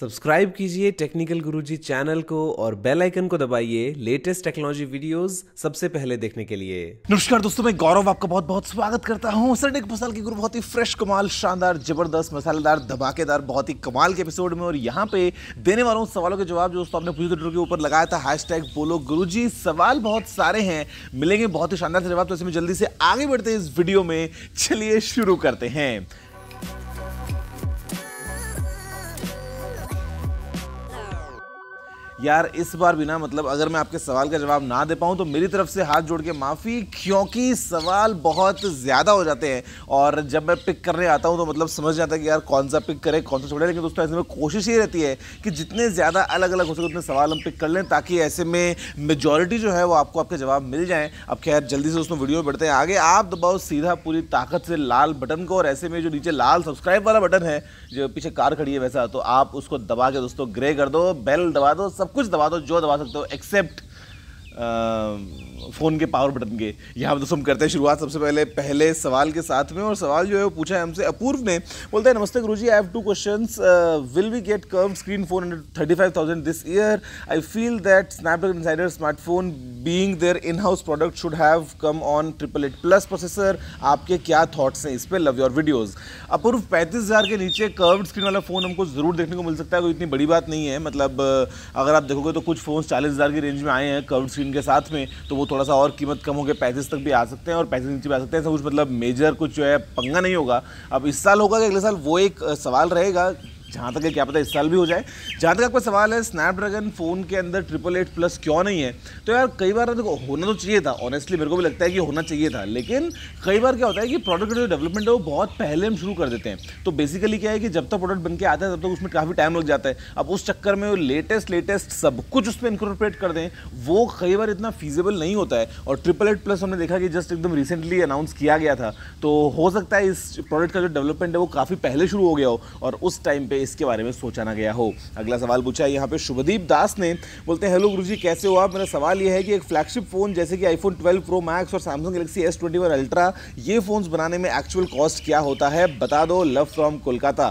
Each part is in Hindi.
सब्सक्राइब कीजिए टेक्निकल गुरुजी चैनल को और बेल आइकन को दबाइए लेटेस्ट टेक्नोलॉजी वीडियोस सबसे पहले देखने के लिए नमस्कार दोस्तों मैं गौरव आपका बहुत बहुत स्वागत करता हूँ सरडेक फसल के गुरु बहुत ही फ्रेश कमाल शानदार जबरदस्त मसालेदार धमाकेदार बहुत ही कमाल के एपिसोड में और यहाँ पे देने वाला हूँ सवालों के जवाब जो दोस्तों आपने पूछे ट्विटर के ऊपर लगाया था हैश टैग बोलो गुरु सवाल बहुत सारे हैं मिलेंगे बहुत ही शानदार जवाब तो इसमें जल्दी से आगे बढ़ते इस वीडियो में चलिए शुरू करते हैं यार इस बार बिना मतलब अगर मैं आपके सवाल का जवाब ना दे पाऊँ तो मेरी तरफ से हाथ जोड़ के माफ़ी क्योंकि सवाल बहुत ज़्यादा हो जाते हैं और जब मैं पिक करने आता हूँ तो मतलब समझ जाता है कि यार कौन सा पिक करें कौन सा छोड़े लेकिन दोस्तों ऐसे में कोशिश ये रहती है कि जितने ज़्यादा अलग अलग हो सके उतने सवाल हम पिक कर लें ताकि ऐसे में मेजोरिटी जो है वो आपको आपके जवाब मिल जाएँ अब खैर जल्दी से दोस्तों वीडियो में बढ़ते हैं आगे आप दबाओ सीधा पूरी ताकत से लाल बटन को और ऐसे में जो नीचे लाल सब्सक्राइब वाला बटन है जो पीछे कार खड़ी है वैसा तो आप उसको दबा के दोस्तों ग्रे कर दो बेल दबा दो सब सब कुछ दबा दो जो दबा सकते हो एक्सेप्ट फ़ोन के पावर बटन के यहाँ दोस्तों हम करते हैं शुरुआत सबसे पहले पहले सवाल के साथ में और सवाल जो है वो पूछा है हमसे अपूर्व ने बोलते हैं नमस्ते Guruji I have two questions will we get curve screen phone thirty five thousand this year I feel that Snapdragon insider smartphone being their in house product should have come on triple eight plus processor आपके क्या थाट्स हैं इस पर लव योर वीडियोज़ अपूर्व पैंतीस हज़ार के नीचे कर्व स्क्रीन वाला फ़ोन हमको ज़रूर देखने को मिल सकता है कोई इतनी बड़ी बात नहीं है मतलब अगर आप देखोगे तो कुछ फ़ोन चालीस हज़ार की रेंज में आए हैं कर्व स्क्रीन के साथ में तो वो थोड़ा सा और कीमत कम होकर पैंतीस तक भी आ सकते हैं और पैंतीस नीचे भी आ सकते हैं ऐसा कुछ मतलब मेजर कुछ जो है पंगा नहीं होगा अब इस साल होगा कि अगले साल वो एक सवाल रहेगा जहाँ तक है क्या पता इस साल भी हो जाए जहाँ तक आपका सवाल है स्नैपड्रैगन फ़ोन के अंदर ट्रिपल एट प्लस क्यों नहीं है तो यार कई बार देखो होना तो चाहिए था ऑनेस्टली मेरे को भी लगता है कि होना चाहिए था लेकिन कई बार क्या होता है कि प्रोडक्ट जो डेवलपमेंट है वो बहुत पहले हम शुरू कर देते हैं तो बेसिकली क्या है कि जब तक तो प्रोडक्ट बन के आता है तब तक तो उसमें काफ़ी टाइम लग जाता है अब उस चक्कर में वो लेटेस्ट लेटेस्ट सब कुछ उसमें इंक्रोपरेट कर दें वो कई बार इतना फीजेबल नहीं होता है और ट्रिपल एट प्लस हमने देखा कि जस्ट एकदम रिसेंटली अनाउंस किया गया था तो हो सकता है इस प्रोडक्ट का जो डेवलपमेंट है वो काफ़ी पहले शुरू हो गया हो और उस टाइम पर पे इसके बारे में सोचा ना गया हो अगला सवाल पूछा है यहाँ पे शुभदीप दास ने बोलते हैं हेलो गुरु जी कैसे हो आप मेरा सवाल यह है कि एक फ्लैगशिप फ़ोन जैसे कि आईफोन ट्वेल्व प्रो मैक्स और Samsung Galaxy S twenty one ultra ये फोन बनाने में एक्चुअल कॉस्ट क्या होता है बता दो love from Kolkata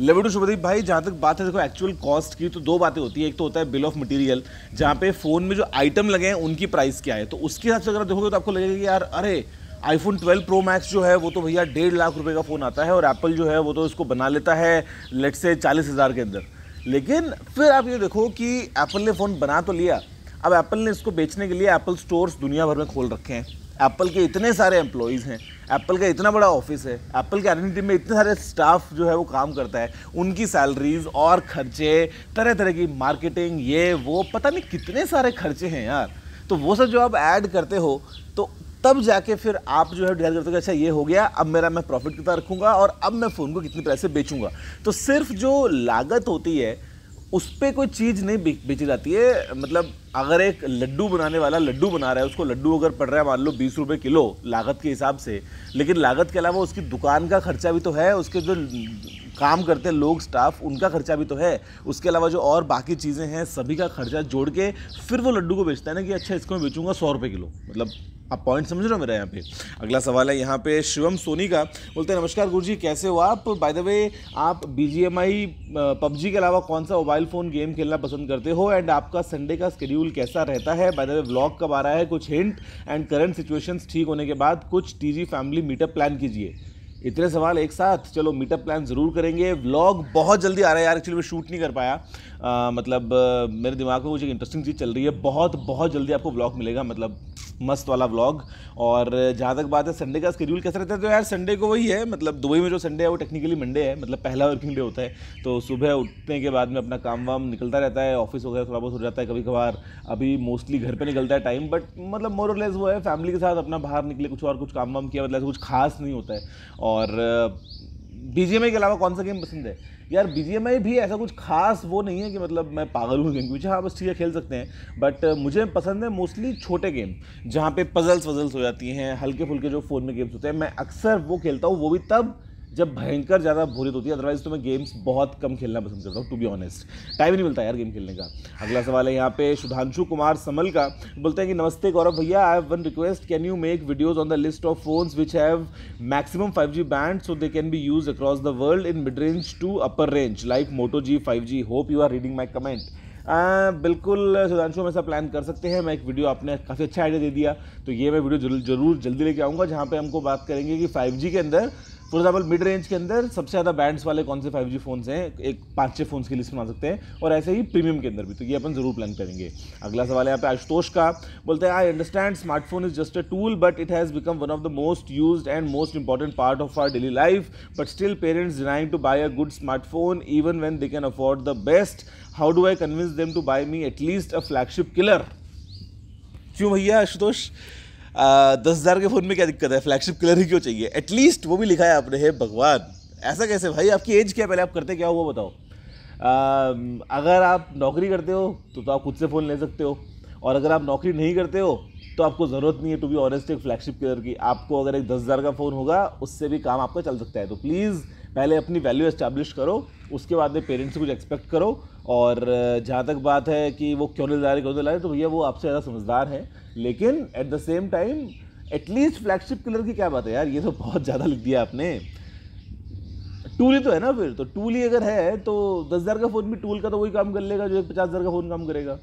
level two Shubhdeep भाई जहाँ तक बात है देखो एक्चुअल कॉस्ट की तो दो बातें होती है एक तो होता है बिल ऑफ मटेरियल जहाँ पे फ़ोन में जो आइटम लगे हैं उनकी प्राइस क्या है तो उसके हिसाब से अगर देखोगे तो आपको लगेगा कि यार अरे आईफोन 12 प्रो मैक्स जो है वो तो भैया डेढ़ लाख रुपए का फ़ोन आता है और एप्पल जो है वो तो इसको बना लेता है लेट से चालीस हज़ार के अंदर लेकिन फिर आप ये देखो कि एप्पल ने फ़ोन बना तो लिया अब एप्पल ने इसको बेचने के लिए एप्पल स्टोर्स दुनिया भर में खोल रखे हैं एप्पल के इतने सारे एम्प्लॉयज़ हैं एप्पल का इतना बड़ा ऑफिस है एप्पल के आइडेंटिटी में इतने सारे स्टाफ जो है वो काम करता है उनकी सैलरीज और खर्चे तरह तरह की मार्केटिंग ये वो पता नहीं कितने सारे खर्चे हैं यार तो वो सब जो आप ऐड करते हो तो तब जाके फिर आप जो है डिसाइड करते हो अच्छा ये हो गया अब मेरा मैं प्रॉफिट कितना रखूँगा और अब मैं फ़ोन को कितने पैसे बेचूंगा तो सिर्फ जो लागत होती है उस पर कोई चीज़ नहीं बेची जाती है मतलब अगर एक लड्डू बनाने वाला लड्डू बना रहा है उसको लड्डू अगर पड़ रहा है मान लो बीस रुपये किलो लागत के हिसाब से लेकिन लागत के अलावा उसकी दुकान का खर्चा भी तो है उसके जो काम करते हैं लोग स्टाफ उनका खर्चा भी तो है उसके अलावा जो और बाकी चीज़ें हैं सभी का खर्चा जोड़ के फिर वो लड्डू को बेचता है ना कि अच्छा इसको मैं बेचूंगा सौ रुपये किलो मतलब आप पॉइंट समझ रहे हो मेरा यहाँ पे अगला सवाल है यहाँ पे शिवम सोनी का बोलते हैं नमस्कार गुरु जी कैसे हो आप बाय द वे आप B G M I PUBG के अलावा कौन सा मोबाइल फ़ोन गेम खेलना पसंद करते हो एंड आपका संडे का स्कड्यूल कैसा रहता है बाय द वे व्लॉग कब आ रहा है कुछ हिंट एंड करंट सिचुएशंस ठीक होने के बाद कुछ T G family meetup plan कीजिए इतने सवाल एक साथ चलो मीटअप प्लान ज़रूर करेंगे व्लॉग बहुत जल्दी आ रहा है यार एक्चुअली मैं शूट नहीं कर पाया आ, मतलब मेरे दिमाग में कुछ एक इंटरेस्टिंग चीज़ चल रही है बहुत बहुत जल्दी आपको व्लॉग मिलेगा मतलब मस्त वाला व्लॉग और जहाँ तक बात है संडे का स्केड्यूल कैसा रहता है तो यार संडे को वही है मतलब दुबई में जो संडे है वो टेक्निकली मंडे है मतलब पहला वर्किंग डे होता है तो सुबह उठने के बाद में अपना काम वाम निकलता रहता है ऑफिस वगैरह थोड़ा बहुत हो जाता है कभी कभार अभी मोस्टली घर पर निकलता है टाइम बट मतलब मोरलेस वो है फैमिली के साथ अपना बाहर निकले कुछ और कुछ काम वाम किया मतलब कुछ खास नहीं होता है और और बीजीएमआई के अलावा कौन सा गेम पसंद है यार बीजीएमआई भी ऐसा कुछ खास वो नहीं है कि मतलब मैं पागल हूँ गेम क्योंकि हाँ बस ठीक है खेल सकते हैं बट मुझे पसंद है मोस्टली छोटे गेम जहाँ पे पजल्स वजल्स हो जाती हैं हल्के फुल्के जो फ़ोन में गेम्स होते हैं मैं अक्सर वो खेलता हूँ वो भी तब जब भयंकर ज़्यादा बोरियत तो होती है अदरवाइज तो मैं गेम्स बहुत कम खेलना पसंद करता हूँ टू बी ऑनेस्ट टाइम नहीं मिलता यार गेम खेलने का अगला सवाल है यहाँ पे सुधांशु कुमार समल का बोलते हैं कि नमस्ते गौरव भैया I have one request can you make videos on the list of phones which have maximum five G band so they can be use across the world in mid range to upper range like Moto G five G hope you are reading my comment ah, बिल्कुल सुधांशु हम ऐसा प्लान कर सकते हैं मैं एक वीडियो आपने काफ़ी अच्छा आइडिया दे दिया तो ये मैं वीडियो जरूर जल्दी लेके आऊँगा जहाँ पे हमको बात करेंगे कि 5G के अंदर फॉर एग्जाम्पल मिड रेंज के अंदर सबसे ज़्यादा बैंड्स वाले कौन से फाइव जी फोन्स हैं एक पाँच छः फोन्स की लिस्ट बना सकते हैं और ऐसे ही प्रीमियम के अंदर भी तो ये अपन जरूर प्लान करेंगे अगला सवाल यहाँ पे आशुतोष का बोलते हैं I understand smartphone is just a tool but it has become one of the most use and most important part of our daily life but still parents denying to buy a good smartphone even when they can afford the best how do I convince them to buy me at least a flagship killer क्यों भैया आशुतोष दस हज़ार के फ़ोन में क्या दिक्कत है फ्लैगशिप कलर ही क्यों चाहिए एटलीस्ट वो भी लिखा है आपने है भगवान ऐसा कैसे भाई आपकी एज क्या पहले आप करते क्या हो वो बताओ आ, अगर आप नौकरी करते हो तो, तो आप खुद से फ़ोन ले सकते हो और अगर आप नौकरी नहीं करते हो तो आपको ज़रूरत नहीं है टू बी ऑनेस्ट एक फ्लैगशिप कलर की आपको अगर एक दस हज़ार का फ़ोन होगा उससे भी काम आपका चल सकता है तो प्लीज़ पहले अपनी वैल्यू एस्टैब्लिश करो उसके बाद में पेरेंट्स से कुछ एक्सपेक्ट करो और जहाँ तक बात है कि वो क्यों नहीं जा रहे क्यों नहीं ला रहे तो भैया वो आपसे ज़्यादा समझदार है लेकिन at the same time at least flagship killer की क्या बात है यार ये तो बहुत ज़्यादा लिख दिया आपने टूली तो है ना फिर तो टूली अगर है तो दस हज़ार का फ़ोन भी टूल का तो वही काम कर लेगा जो एक पचास हज़ार का फ़ोन काम करेगा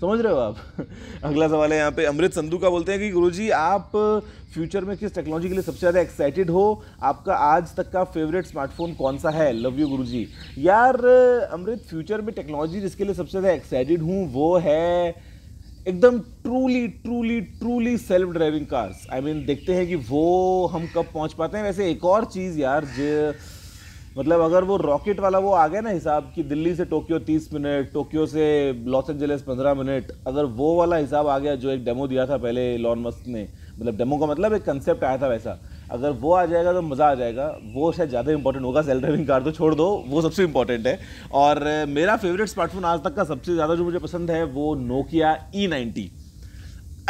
समझ रहे हो आप अगला सवाल है यहाँ पे अमृत संधू का बोलते हैं कि जी आप फ्यूचर में किस टेक्नोलॉजी के लिए सबसे ज़्यादा एक्साइटेड हो आपका आज तक का फेवरेट स्मार्टफोन कौन सा है लव यू जी यार अमृत फ्यूचर में टेक्नोलॉजी जिसके लिए सबसे ज़्यादा एक्साइटेड हूँ वो है एकदम truly truly truly self driving cars I mean देखते हैं कि वो हम कब पहुंच पाते हैं वैसे एक और चीज़ यार जो मतलब अगर वो रॉकेट वाला वो आ गया ना हिसाब कि दिल्ली से टोक्यो 30 मिनट टोक्यो से लॉस एंजलिस 15 मिनट अगर वो वाला हिसाब आ गया जो एक डेमो दिया था पहले लॉन मस्क ने मतलब डेमो का मतलब एक कंसेप्ट आया था वैसा अगर वो आ जाएगा तो मज़ा आ जाएगा वो शायद ज़्यादा इंपॉर्टेंट होगा सेल्फ ड्राइविंग कार तो छोड़ दो वो सबसे इंपॉर्टेंट है और मेरा फेवरेट स्मार्टफोन आज तक का सबसे ज़्यादा जो मुझे पसंद है वो नोकिया ई नाइन्टी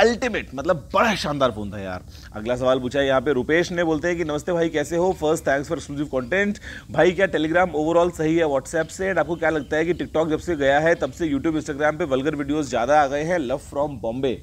अल्टीमेट मतलब बड़ा शानदार फोन था यार अगला सवाल पूछा है यहाँ पे रुपेश ने बोलते हैं कि नमस्ते भाई कैसे हो first thanks for exclusive content भाई क्या टेलीग्राम ओवरऑल सही है व्हाट्सएप से एंड आपको क्या लगता है कि टिकटॉक जब से गया है तब से यूट्यूब इंस्टाग्राम पे वलगर वीडियोस ज़्यादा आ गए हैं लव फ्रॉम बॉम्बे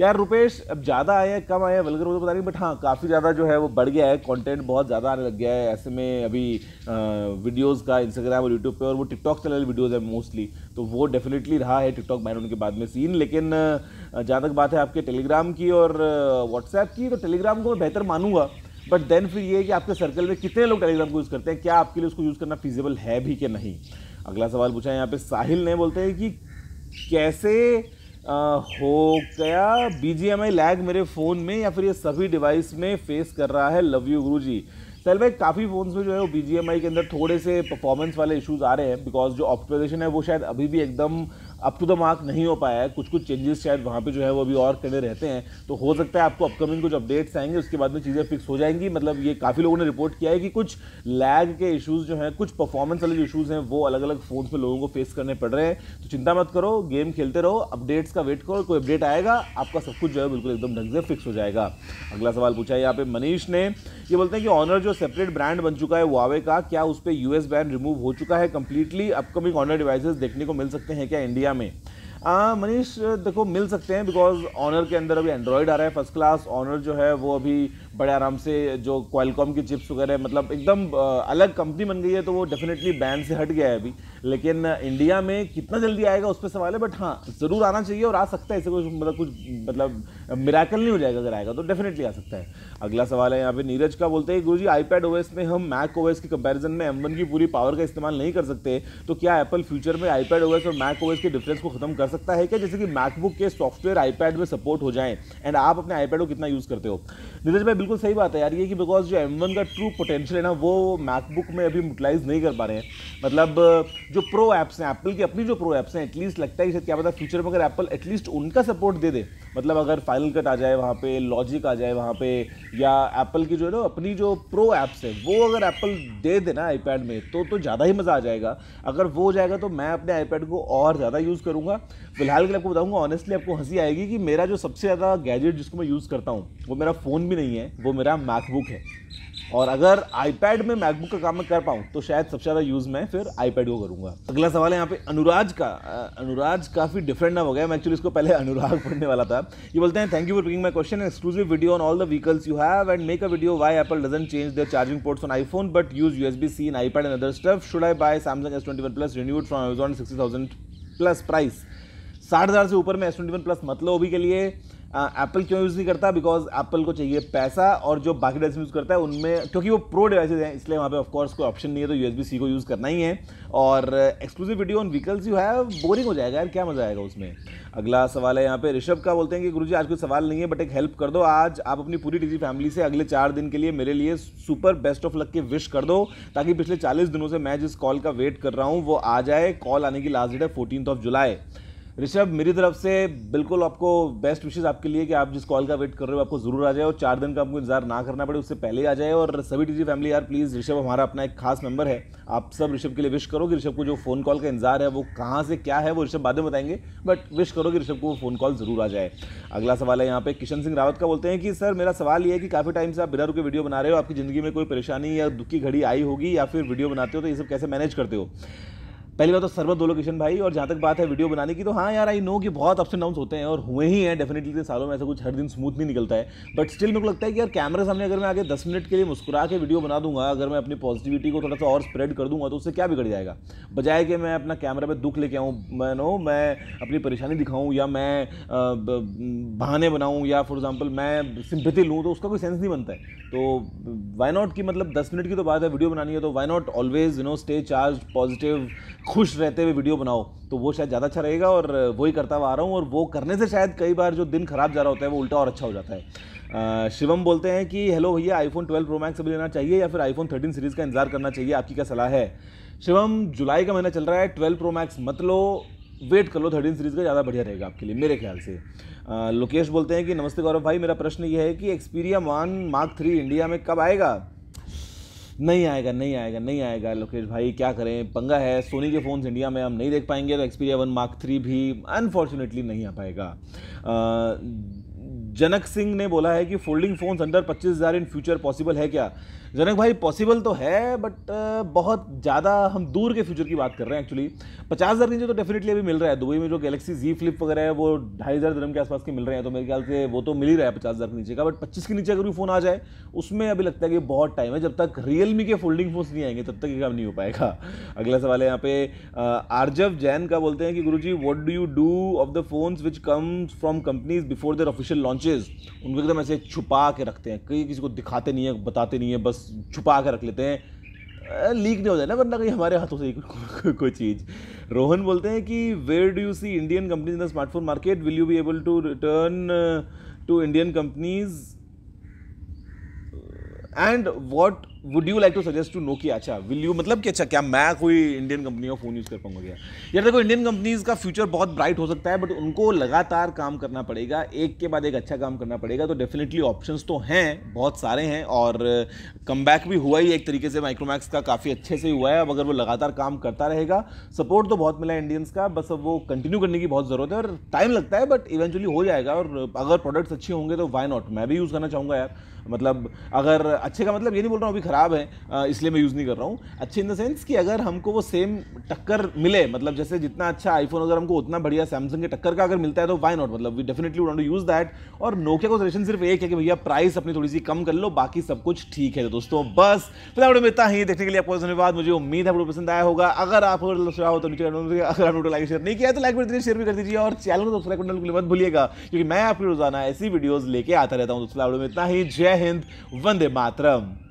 यार रुपेश अब ज़्यादा आया है कम आया है वलगर मुझे पता नहीं बट हाँ काफ़ी ज़्यादा जो है वो बढ़ गया है कंटेंट बहुत ज़्यादा आने लग गया है ऐसे में अभी वीडियोस का इंस्टाग्राम और यूट्यूब पे और वो टिकटॉक चैनल वीडियोज़ है मोस्टली तो वो डेफिनेटली रहा है टिकटॉक बैन उनके बाद में सीन लेकिन जहाँ तक बात है आपके टेलीग्राम की और व्हाट्सएप की तो टेलीग्राम को मैं बेहतर मानूंगा बट देन फिर ये कि आपके सर्कल में कितने लोग टेलीग्राम को यूज़ करते हैं क्या आपके लिए उसको यूज़ करना फिजिबल है भी कि नहीं अगला सवाल पूछा है यहाँ पे साहिल ने बोलते हैं कि कैसे हो गया बीजीएमआई लैग मेरे फ़ोन में या फिर ये सभी डिवाइस में फेस कर रहा है लव यू गुरु जी तैल भाई काफ़ी फ़ोन्स में जो है वो बी के अंदर थोड़े से परफॉर्मेंस वाले इशूज़ आ रहे हैं बिकॉज जो ऑप्टिमाइजेशन है वो शायद अभी भी एकदम अप टू द मार्क नहीं हो पाया है कुछ कुछ चेंजेस शायद वहाँ पे जो है वो अभी और करने रहते हैं तो हो सकता है आपको अपकमिंग कुछ अपडेट्स आएंगे उसके बाद में चीज़ें फिक्स हो जाएंगी मतलब ये काफ़ी लोगों ने रिपोर्ट किया है कि कुछ लैग के इशूज़ जो हैं कुछ परफॉर्मेंस वाले जो इशूज़ हैं वो अलग अलग फ़ोन पर लोगों को फेस करने पड़ रहे हैं तो चिंता मत करो गेम खेलते रहो अपडेट्स का वेट करो कोई अपडेट आएगा आपका सब कुछ जो है बिल्कुल एकदम ढंग से फिक्स हो जाएगा अगला सवाल पूछा है यहाँ पे मनीष ने ये बोलते हैं कि ऑनर जो सेपरेट ब्रांड बन चुका है वावे का क्या उस पर यूएस बैन रिमूव हो चुका है कंप्लीटली अपकमिंग ऑनर डिवाइसेस देखने को मिल सकते हैं क्या इंडिया में मनीष देखो मिल सकते हैं बिकॉज ऑनर के अंदर अभी एंड्रॉयड आ रहा है फर्स्ट क्लास ऑनर जो है वो अभी बड़े आराम से जो क्वालकॉम की चिप्स वगैरह मतलब एकदम अलग कंपनी बन गई है तो वो डेफिनेटली बैन से हट गया है अभी लेकिन इंडिया में कितना जल्दी आएगा उस पर सवाल है बट हाँ ज़रूर आना चाहिए और आ सकता है इससे कुछ मतलब कुछ मतलब मिराकल नहीं हो जाएगा अगर आएगा तो डेफिनेटली आ सकता है अगला सवाल है यहाँ पे नीरज का बोलते हैं गुरु जी आई पैड में हम मैक ओ के कंपेरिजन में एम की पूरी पावर का इस्तेमाल नहीं कर सकते तो क्या एप्पल फ्यूचर में आई पैड और मैक ओ के डिफरेंस को खत्म कर सकता है क्या जैसे कि मैकबुक के सॉफ्टवेयर आई में सपोर्ट हो जाए एंड आप अपने आई को कितना यूज़ करते हो नीरज भाई बिल्कुल बिल्कुल सही बात है यार ये कि बिकॉज जो M1 का ट्रू पोटेंशियल है ना वो मैकबुक में अभी यूटिलाइज नहीं कर पा रहे हैं मतलब जो प्रो ऐप्स हैं एप्पल की अपनी जो प्रो ऐप्स हैं एटलीस्ट लगता है कि क्या पता फ्यूचर में अगर एप्पल एटलीस्ट उनका सपोर्ट दे दे मतलब अगर फाइनल कट आ जाए वहाँ पे लॉजिक आ जाए वहाँ पे या एप्पल की जो है ना अपनी जो प्रो ऐप्स है वो अगर एप्पल दे देना आईपैड में तो तो ज़्यादा ही मज़ा आ जाएगा अगर वो हो जाएगा तो मैं अपने आईपैड को और ज़्यादा यूज़ करूँगा फिलहाल के लिए आपको बताऊँगा ऑनेस्टली आपको हंसी आएगी कि मेरा जो सबसे ज़्यादा गैजेट जिसको मैं यूज़ करता हूँ वो मेरा फ़ोन भी नहीं है वो मेरा मैकबुक है और अगर आईपैड में मैकबुक का काम मैं कर पाऊँ तो शायद सबसे ज़्यादा यूज़ मैं फिर आईपैड को करूँगा अगला सवाल है यहाँ पे अनुराज का अनुराज काफ़ी डिफरेंट नाम हो गया मैं एक्चुअली इसको पहले अनुराग पढ़ने वाला था है ये बोलते हैं thank you for picking my question exclusive video on all the vehicles you have and make a video why Apple doesn't change their charging ports on iPhone but use U S B C in iPad and other stuff should I buy Samsung S twenty one plus renewed from Amazon sixty thousand plus price साठ हज़ार से ऊपर में एस ट्वेंटी वन प्लस मतलब अभी के लिए एप्पल क्यों यूज़ नहीं करता बिकॉज एप्पल को चाहिए पैसा और जो बाकी डिवाइस यूज़ करता है उनमें क्योंकि वो प्रो डिवाइसेज हैं इसलिए वहाँ पे ऑफकोर्स कोई ऑप्शन नहीं है तो यू सी को यूज़ करना ही है और exclusive video on vehicles you have boring हो जाएगा यार क्या मज़ा आएगा उसमें अगला सवाल है यहाँ पे ऋषभ का बोलते हैं कि गुरुजी आज कोई सवाल नहीं है बट एक हेल्प कर दो आज आप अपनी पूरी टीजी फैमिली से अगले चार दिन के लिए मेरे लिए सुपर बेस्ट ऑफ लक के विश कर दो ताकि पिछले चालीस दिनों से मैं जिस कॉल का वेट कर रहा हूँ वो आ जाए कॉल आने की लास्ट डेट है फोर्टीन ऑफ जुलाई ऋषभ मेरी तरफ से बिल्कुल आपको बेस्ट विशेष आपके लिए कि आप जिस कॉल का वेट कर रहे हो आपको जरूर आ जाए और चार दिन का आपको इंतजार ना करना पड़े उससे पहले आ जाए और सभी टीजी फैमिली यार प्लीज़ ऋषभ हमारा अपना एक खास मेंबर है आप सब ऋषभ के लिए विश करो कि ऋषभ को जो फ़ोन कॉल का इंतजार है वो कहाँ से क्या है वो ऋषभ बाद में बताएंगे बट विश करो कि ऋषभ को फ़ोन कॉल जरूर आ जाए अगला सवाल है यहाँ पे किशन सिंह रावत का बोलते हैं कि सर मेरा सवाल ये है कि काफ़ी टाइम से आप बिना रुके वीडियो बना रहे हो आपकी ज़िंदगी में कोई परेशानी या दुख की घड़ी आई होगी या फिर वीडियो बनाते हो तो ये सब कैसे मैनेज करते हो पहली बात तो सर्वत दो लोकेशन भाई और जहाँ तक बात है वीडियो बनाने की तो हाँ यार आई नो कि बहुत अप्स एंड डाउन होते हैं और हुए ही हैं डेफिनेटली सालों में ऐसा कुछ हर दिन स्मूथ नहीं निकलता है बट स्टिल मेरे को लगता है कि यार कैमरे सामने अगर मैं आगे दस मिनट के लिए मुस्कुरा के वीडियो बना दूंगा अगर मैं अपनी पॉजिटिविटी को थोड़ा सा और स्प्रेड कर दूंगा तो उससे क्या बिगड़ जाएगा बजाय कि मैं अपना कैमरा पर दुख लेके आऊँ मैं नो मैं अपनी परेशानी दिखाऊँ या मैं बहाने बनाऊँ या फॉर एग्जाम्पल मैं सिंपथी लूँ तो उसका कोई सेंस नहीं बनता है तो वाई नॉट की मतलब दस मिनट की तो बात है वीडियो बनानी है तो why not always you know stay charge positive खुश रहते हुए वीडियो बनाओ तो वो शायद ज़्यादा अच्छा रहेगा और वही करता हुआ आ रहा हूँ और वो करने से शायद कई बार जो दिन खराब जा रहा होता है वो उल्टा और अच्छा हो जाता है शिवम बोलते हैं कि हेलो भैया आईफोन 12 प्रो मैक्स अभी लेना चाहिए या फिर आईफोन 13 सीरीज़ का इंतजार करना चाहिए आपकी क्या सलाह है शिवम जुलाई का महीना चल रहा है ट्वेल्व प्रो मैक्स मत लो वेट कर लो थर्टीन सीरीज़ का ज़्यादा बढ़िया रहेगा आपके लिए मेरे ख्याल से आ, लोकेश बोलते हैं कि नमस्ते गौरव भाई मेरा प्रश्न ये है कि Xperia one mark three India में कब आएगा नहीं आएगा नहीं आएगा नहीं आएगा लोकेश भाई क्या करें पंगा है सोनी के फ़ोन्स इंडिया में हम नहीं देख पाएंगे तो एक्सपीरिया वन मार्क थ्री भी अनफॉर्चुनेटली नहीं आ पाएगा जनक सिंह ने बोला है कि फोल्डिंग फोन्स अंडर पच्चीस हज़ार इन फ्यूचर पॉसिबल है क्या जनक भाई पॉसिबल तो है बट uh, बहुत ज़्यादा हम दूर के फ्यूचर की बात कर रहे हैं एक्चुअली पचास हज़ार नीचे तो डेफिनेटली अभी मिल रहा है दुबई में जो गैलेक्सी जी फ्लिप वगैरह है वो ढाई हज़ार धर्म के आसपास के मिल रहे हैं तो मेरे ख्याल से वो तो मिल ही रहा है पचास हज़ार के नीचे का बट पच्चीस के नीचे अगर भी फ़ोन आ जाए उसमें अभी लगता है कि बहुत टाइम है जब तक रियलमी के फोल्डिंग फोन्स नहीं आएंगे तब तक ये काम नहीं हो पाएगा अगला सवाल है यहाँ पे आर्जव uh, जैन का बोलते हैं कि Guru ji what do you do of the phones which comes from companies before their official launches उनको एकदम ऐसे छुपा के रखते हैं कहीं किसी को दिखाते नहीं है बताते नहीं है बस छुपा के रख लेते हैं लीक नहीं हो जाए ना वरना कहीं हमारे हाथों से को, को, को, कोई चीज़ रोहन बोलते हैं कि where do you see Indian companies in the smartphone market will you be able to return to Indian companies and what would you like to suggest to know कि अच्छा विल यू मतलब कि अच्छा क्या मैं कोई इंडियन कंपनी का फ़ोन यूज़ कर पाऊंगा क्या यार देखो इंडियन कंपनीज़ का फ्यूचर बहुत ब्राइट हो सकता है बट उनको लगातार काम करना पड़ेगा एक के बाद एक अच्छा काम करना पड़ेगा तो डेफिनेटली ऑप्शन तो हैं बहुत सारे हैं और कम भी हुआ ही एक तरीके से माइक्रोमैक्स का काफ़ी अच्छे से हुआ है अब अगर वो लगातार काम करता रहेगा सपोर्ट तो बहुत मिला है इंडियंस का बस अब वो कंटिन्यू करने की बहुत ज़रूरत है और टाइम लगता है बट इवेंचुअली हो जाएगा और अगर प्रोडक्ट्स अच्छे होंगे तो वाई नॉट मैं भी यूज़ करना चाहूँगा यार मतलब अगर अच्छे का मतलब ये नहीं बोल रहा हूँ अभी ख़राब है इसलिए मैं यूज़ नहीं कर रहा हूँ अच्छे इन द सेंस कि अगर हमको वो सेम टक्कर मिले मतलब जैसे जितना अच्छा आईफोन अगर हमको उतना बढ़िया सैमसंग के टक्कर का अगर मिलता है तो वाई नॉट मतलब we definitely want to use that और नोकिया का सजेशन सिर्फ एक है कि भैया प्राइस अपनी थोड़ी सी कम कर लो बाकी सब कुछ ठीक है तो दोस्तों बस फिलहाल में इतना ही देखने के लिए आपको धन्यवाद मुझे उम्मीद है आपको पसंद आया होगा अगर आप हो तो नीचे अगर आप लाइक शेयर नहीं किया तो लाइक भी शेयर भी कर दीजिए और चैनल को सब्सक्राइब करने के लिए मत भूलिएगा क्योंकि मैं आपकी रोजाना ऐसी वीडियोज लेके आता रहता हूँ दोस्तों में इतना ही जय हिंद वंदे मातरम